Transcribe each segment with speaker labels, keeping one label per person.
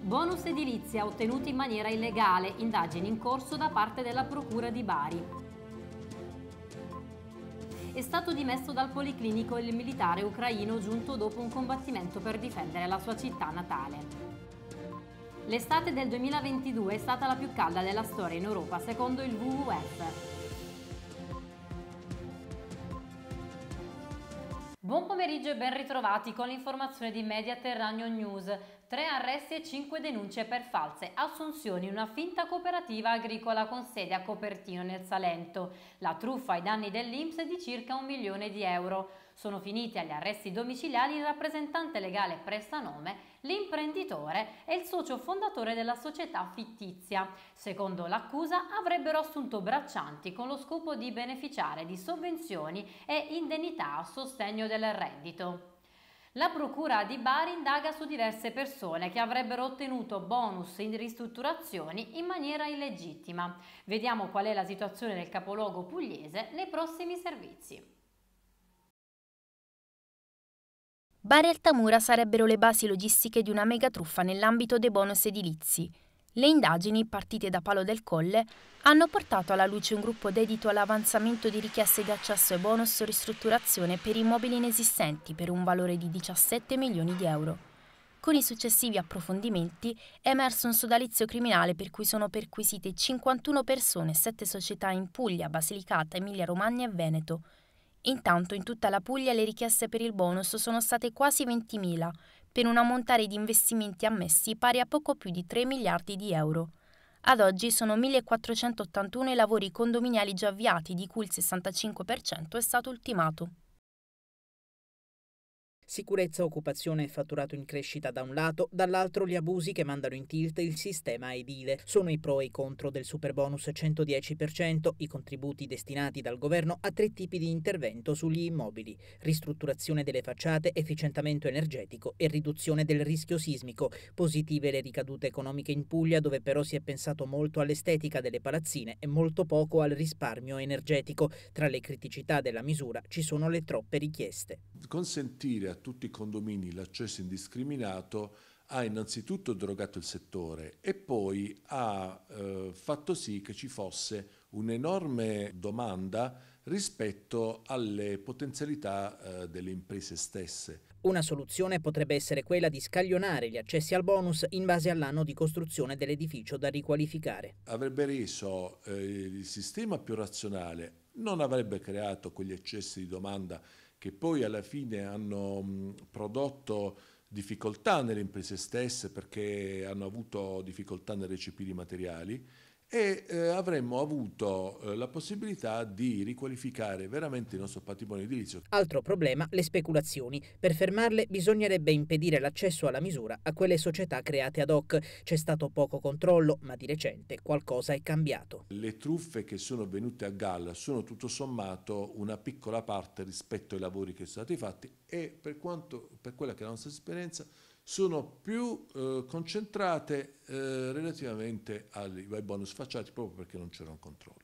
Speaker 1: Bonus edilizia ottenuti in maniera illegale, indagini in corso da parte della Procura di Bari. È stato dimesso dal Policlinico il militare ucraino giunto dopo un combattimento per difendere la sua città natale. L'estate del 2022 è stata la più calda della storia in Europa, secondo il WWF. pomeriggio e ben ritrovati con l'informazione di Media Terranio News. Tre arresti e cinque denunce per false assunzioni in una finta cooperativa agricola con sede a Copertino nel Salento. La truffa ai danni dell'Inps è di circa un milione di euro. Sono finiti agli arresti domiciliari il rappresentante legale prestanome, l'imprenditore e il socio fondatore della società fittizia. Secondo l'accusa avrebbero assunto braccianti con lo scopo di beneficiare di sovvenzioni e indennità a sostegno del reddito. La Procura di Bari indaga su diverse persone che avrebbero ottenuto bonus in ristrutturazioni in maniera illegittima. Vediamo qual è la situazione del capoluogo pugliese nei prossimi servizi. Bari e Altamura sarebbero le basi logistiche di una megatruffa nell'ambito dei bonus edilizi. Le indagini, partite da Palo del Colle, hanno portato alla luce un gruppo dedito all'avanzamento di richieste di accesso ai bonus o ristrutturazione per immobili inesistenti per un valore di 17 milioni di euro. Con i successivi approfondimenti è emerso un sodalizio criminale per cui sono perquisite 51 persone e 7 società in Puglia, Basilicata, Emilia-Romagna e Veneto, Intanto in tutta la Puglia le richieste per il bonus sono state quasi 20.000, per un ammontare di investimenti ammessi pari a poco più di 3 miliardi di euro. Ad oggi sono 1.481 i lavori condominiali già avviati, di cui il 65% è stato ultimato.
Speaker 2: Sicurezza, occupazione e fatturato in crescita da un lato, dall'altro gli abusi che mandano in tilt il sistema edile. Sono i pro e i contro del superbonus 110%, i contributi destinati dal governo a tre tipi di intervento sugli immobili, ristrutturazione delle facciate, efficientamento energetico e riduzione del rischio sismico. Positive le ricadute economiche in Puglia, dove però si è pensato molto all'estetica delle palazzine e molto poco al risparmio energetico. Tra le criticità della misura ci sono le troppe richieste.
Speaker 3: Consentire a tutti i condomini l'accesso indiscriminato ha innanzitutto drogato il settore e poi ha eh, fatto sì che ci fosse un'enorme domanda rispetto alle potenzialità eh, delle imprese stesse.
Speaker 2: Una soluzione potrebbe essere quella di scaglionare gli accessi al bonus in base all'anno di costruzione dell'edificio da riqualificare.
Speaker 3: Avrebbe reso eh, il sistema più razionale, non avrebbe creato quegli eccessi di domanda che poi alla fine hanno prodotto difficoltà nelle imprese stesse perché hanno avuto difficoltà nel recepire i materiali e eh, avremmo avuto eh, la possibilità di riqualificare veramente il nostro patrimonio edilizio.
Speaker 2: Altro problema, le speculazioni. Per fermarle bisognerebbe impedire l'accesso alla misura a quelle società create ad hoc. C'è stato poco controllo, ma di recente qualcosa è cambiato.
Speaker 3: Le truffe che sono venute a galla sono tutto sommato una piccola parte rispetto ai lavori che sono stati fatti e per, quanto, per quella che è la nostra esperienza sono più eh, concentrate eh, relativamente ai, bonus facciati proprio perché non c'erano controlli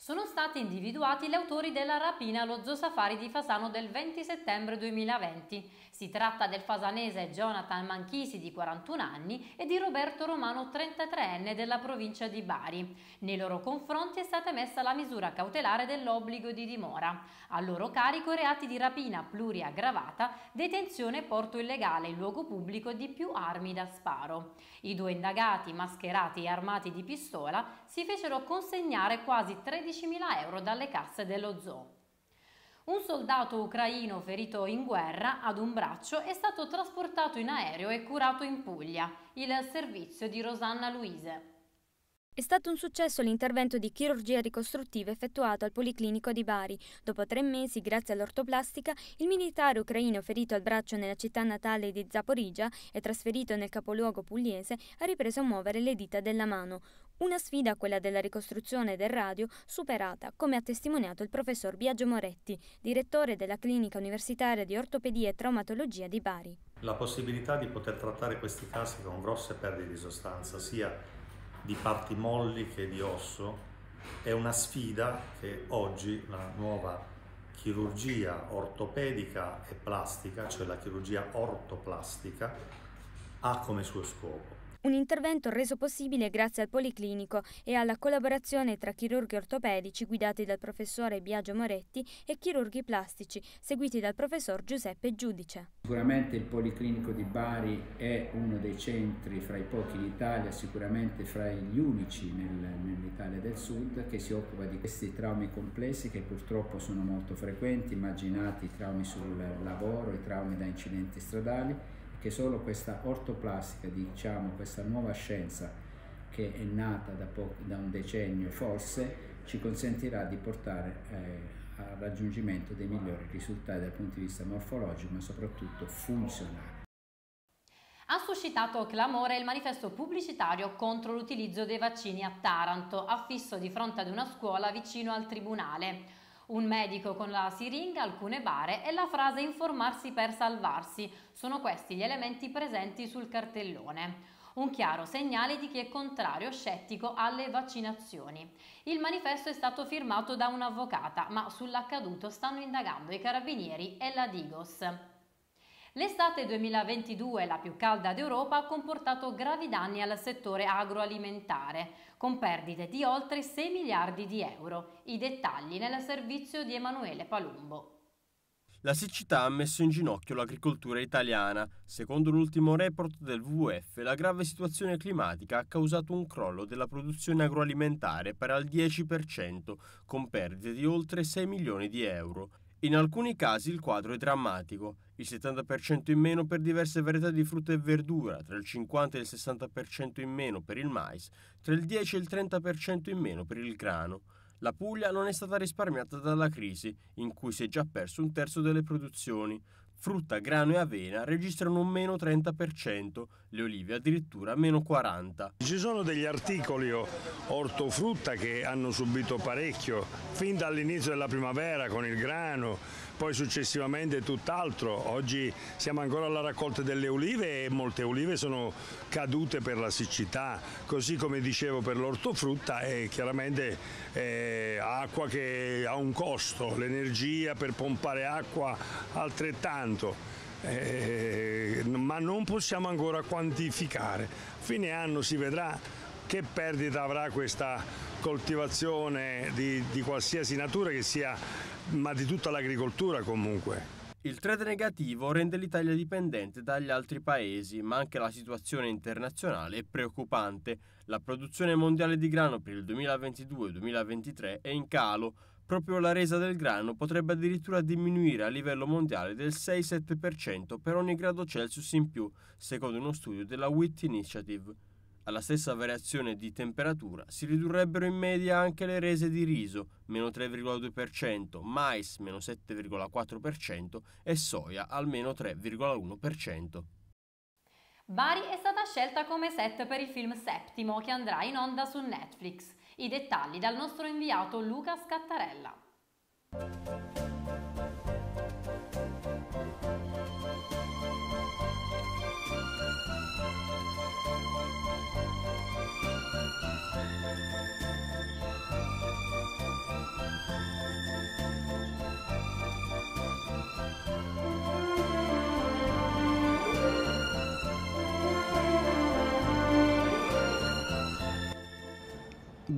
Speaker 1: sono stati individuati gli autori della rapina allo zoo safari di Fasano del 20 settembre 2020. Si tratta del fasanese Jonathan Manchisi di 41 anni e di Roberto Romano 33enne della provincia di Bari. Nei loro confronti è stata emessa la misura cautelare dell'obbligo di dimora. A loro carico reati di rapina pluriaggravata, detenzione e porto illegale in luogo pubblico di più armi da sparo. I due indagati, mascherati e armati di pistola, si fecero consegnare quasi 13 13.000 euro dalle casse dello zoo. Un soldato ucraino ferito in guerra ad un braccio è stato trasportato in aereo e curato in Puglia, il servizio di Rosanna Luise. È stato un successo l'intervento di chirurgia ricostruttiva effettuato al Policlinico di Bari. Dopo tre mesi, grazie all'ortoplastica, il militare ucraino ferito al braccio nella città natale di Zaporigia e trasferito nel capoluogo pugliese ha ripreso a muovere le dita della mano. Una sfida quella della ricostruzione del radio superata, come ha testimoniato il professor Biagio Moretti, direttore della clinica universitaria di ortopedia e traumatologia di Bari.
Speaker 3: La
Speaker 4: possibilità di poter trattare questi casi con grosse perdite di sostanza, sia di parti molli che di osso, è una sfida che oggi la nuova chirurgia ortopedica e plastica, cioè la chirurgia ortoplastica, ha come suo scopo
Speaker 1: un intervento reso possibile grazie al Policlinico e alla collaborazione tra chirurghi ortopedici guidati dal professore Biagio Moretti e chirurghi plastici seguiti dal professor Giuseppe Giudice.
Speaker 4: Sicuramente il Policlinico di Bari è uno dei centri fra i pochi d'Italia, sicuramente fra gli unici nel, nell'Italia del Sud, che si occupa di questi traumi complessi che purtroppo sono molto frequenti, immaginati i traumi sul lavoro, i traumi da incidenti stradali che solo questa ortoplastica, diciamo questa nuova scienza che è nata da, da un decennio forse, ci consentirà di portare eh, al raggiungimento dei migliori risultati dal punto di vista morfologico ma soprattutto funzionale.
Speaker 1: Ha suscitato clamore il manifesto pubblicitario contro l'utilizzo dei vaccini a Taranto, affisso di fronte ad una scuola vicino al tribunale. Un medico con la siringa, alcune bare e la frase informarsi per salvarsi. Sono questi gli elementi presenti sul cartellone un chiaro segnale di chi è contrario o scettico alle vaccinazioni. Il manifesto è stato firmato da un'avvocata, ma sull'accaduto stanno indagando i carabinieri e la Digos. L'estate 2022, la più calda d'Europa, ha comportato gravi danni al settore agroalimentare, con perdite di oltre 6 miliardi di euro. I dettagli nel servizio di Emanuele Palumbo.
Speaker 4: La siccità ha messo in ginocchio l'agricoltura italiana. Secondo l'ultimo report del WWF, la grave situazione climatica ha causato un crollo della produzione agroalimentare per al 10%, con perdite di oltre 6 milioni di euro. In alcuni casi il quadro è drammatico, il 70% in meno per diverse varietà di frutta e verdura, tra il 50 e il 60% in meno per il mais, tra il 10 e il 30% in meno per il grano. La Puglia non è stata risparmiata dalla crisi, in cui si è già perso un terzo delle produzioni. Frutta, grano e avena registrano un meno 30%, le olive addirittura meno 40%. Ci sono degli articoli oh,
Speaker 3: ortofrutta che hanno subito parecchio, fin dall'inizio della primavera con il grano, poi successivamente tutt'altro. Oggi siamo ancora alla raccolta delle olive e molte olive sono cadute per la siccità, così come dicevo per l'ortofrutta è eh, chiaramente eh, acqua che ha un costo, l'energia per pompare acqua altrettanto. Eh, ma non possiamo ancora quantificare. Fine anno si vedrà che perdita avrà questa coltivazione di, di qualsiasi natura che sia, ma di tutta l'agricoltura comunque.
Speaker 4: Il trade negativo rende l'Italia dipendente dagli altri paesi, ma anche la situazione internazionale è preoccupante. La produzione mondiale di grano per il 2022-2023 è in calo. Proprio la resa del grano potrebbe addirittura diminuire a livello mondiale del 6-7% per ogni grado Celsius in più, secondo uno studio della WIT Initiative. Alla stessa variazione di temperatura si ridurrebbero in media anche le rese di riso, meno 3,2%, mais, meno 7,4% e soia, al meno 3,1%.
Speaker 1: Bari è stata scelta come set per il film Settimo che andrà in onda su Netflix. I dettagli dal nostro inviato Luca Scattarella.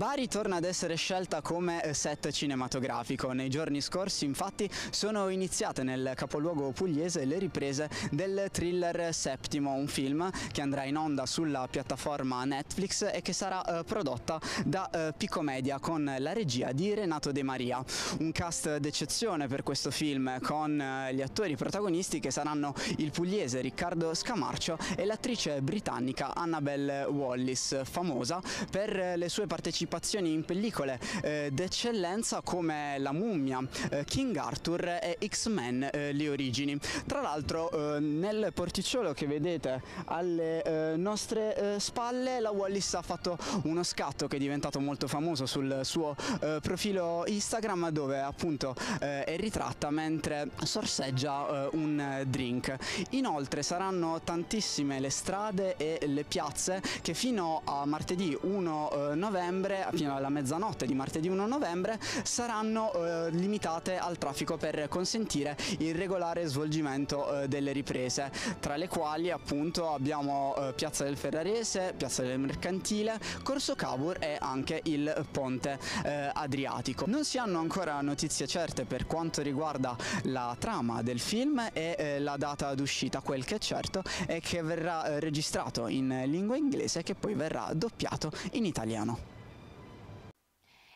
Speaker 5: Bari torna ad essere scelta come eh, set cinematografico. Nei giorni scorsi infatti sono iniziate nel capoluogo pugliese le riprese del thriller Settimo, un film che andrà in onda sulla piattaforma Netflix e che sarà eh, prodotta da eh, Picomedia con la regia di Renato De Maria. Un cast d'eccezione per questo film con eh, gli attori protagonisti che saranno il pugliese Riccardo Scamarcio e l'attrice britannica Annabelle Wallis, famosa per eh, le sue partecipazioni partecipazioni in pellicole eh, d'eccellenza come La Mummia, eh, King Arthur e X-Men eh, Le Origini. Tra l'altro eh, nel porticciolo che vedete alle eh, nostre eh, spalle la Wallis ha fatto uno scatto che è diventato molto famoso sul suo profilo Instagram dove appunto è ritratta mentre sorseggia un drink. Inoltre saranno tantissime le strade e le piazze che fino a martedì 1 novembre ore fino alla mezzanotte di martedì 1 novembre saranno eh, limitate al traffico per consentire il regolare svolgimento eh, delle riprese, tra le quali appunto abbiamo eh, Piazza del Ferrarese, Piazza del Mercantile, Corso Cavour e anche il Ponte eh, Adriatico. Non si hanno ancora notizie certe per quanto riguarda la trama del film e eh, la data d'uscita, quel che è certo è che verrà eh, registrato in lingua inglese che poi verrà doppiato in italiano.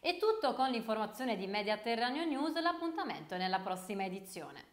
Speaker 1: È tutto con l'informazione di Media Terraneo News, l'appuntamento è nella prossima edizione.